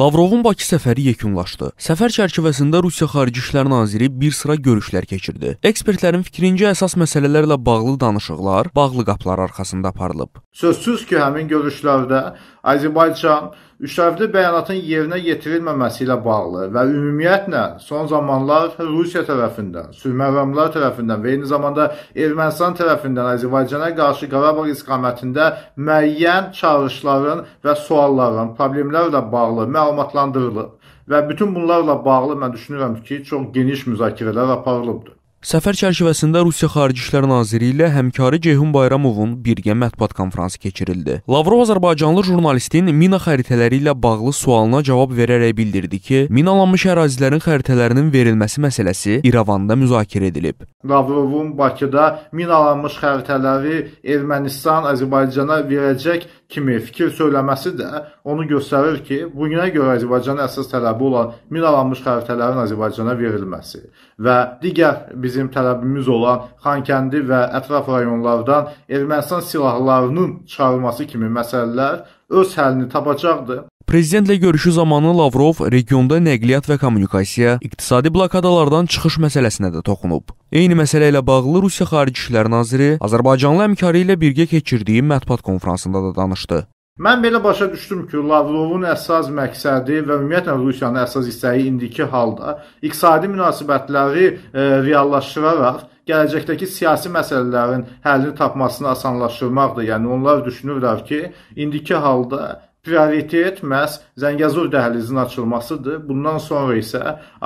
Lavrovun Bakı səfəri yekunlaşdı. Səfər çərçivəsində Rusiya Xarici İşlər naziri bir sıra görüşlər keçirdi. Ekspertlərin fikrincə əsas məsələlərlə bağlı danışıqlar bağlı qapılar arxasında aparılıb. Sözsüz ki, həmin görüşlərdə Azərbaycan üçtərəfli bəyanatın yerinə yetirilməməsi ilə bağlı və ümumiyyətlə son zamanlar Rusiya tərəfindən, sülhməramlar tərəfindən və eyni zamanda Ermənistan tərəfindən Azərbaycana qarşı Qarabağ istiqamətində müəyyən çağırışların və sualların, problemlərlə bağlı məlumatlar məlumatlandırılıb və bütün bunlarla bağlı mən düşünürəm ki, çox geniş müzakirələr aparılıbdır. Səfər çərçivəsində Rusiya Xarici İşlər Naziri ilə həmkarı Ceyhun Bayramovun birgə mətbuat konfransı keçirildi. Lavrov azərbaycanlı jurnalistin mina xəritələri ilə bağlı sualına cavab verərək bildirdi ki, minalanmış ərazilərin xəritələrinin verilməsi məsələsi İrəvanda müzakirə edilib. Lavrovun Bakıda minalanmış xəritələri Ermənistan Azərbaycana verəcək kimi fikir söyləməsi də onu göstərir ki, bu günə görə Azərbaycana əsas tələbi olan minalanmış xəritələrin Azərbaycana verilməsi və digər bizim tələbimiz olan Xankəndi və ətraf rayonlardan Ermənistan silahlarının çıxarılması kimi məsələlər öz həllini tapacaqdır Prezidentlə görüşü zamanı Lavrov regionda nəqliyyat və kommunikasiya, iqtisadi blokadalardan çıxış məsələsinə də toxunub. Eyni məsələ ilə bağlı Rusiya Xarici İşlər naziri Azərbaycanlı həmkarı ilə birgə keçirdiyi mətbuat konfransında da danışdı. Mən belə başa düşdüm ki, Lavrovun əsas məqsədi və ümumiyyətlə Rusiyanın əsas istəyi indiki halda iqtisadi münasibətləri e, reallaşdıraraq gələcəkdəki siyasi məsələlərin həllini tapmasını asanlaşdırmaqdır. Yəni onlar düşünürlər ki, indiki halda prioritet məhz Zəngəzur dəhlizinin açılmasıdır. Bundan sonra isə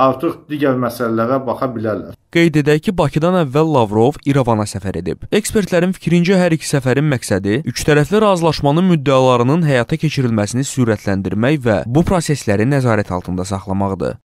artıq digər məsələlərə baxa bilərlər. Qeyd edək ki, Bakıdan əvvəl Lavrov İrəvana səfər edib. Ekspertlərin fikrincə hər iki səfərin məqsədi üçtərəfli razılaşmanın müddəalarının həyata keçirilməsini sürətləndirmək və bu prosesləri nəzarət altında saxlamaqdır.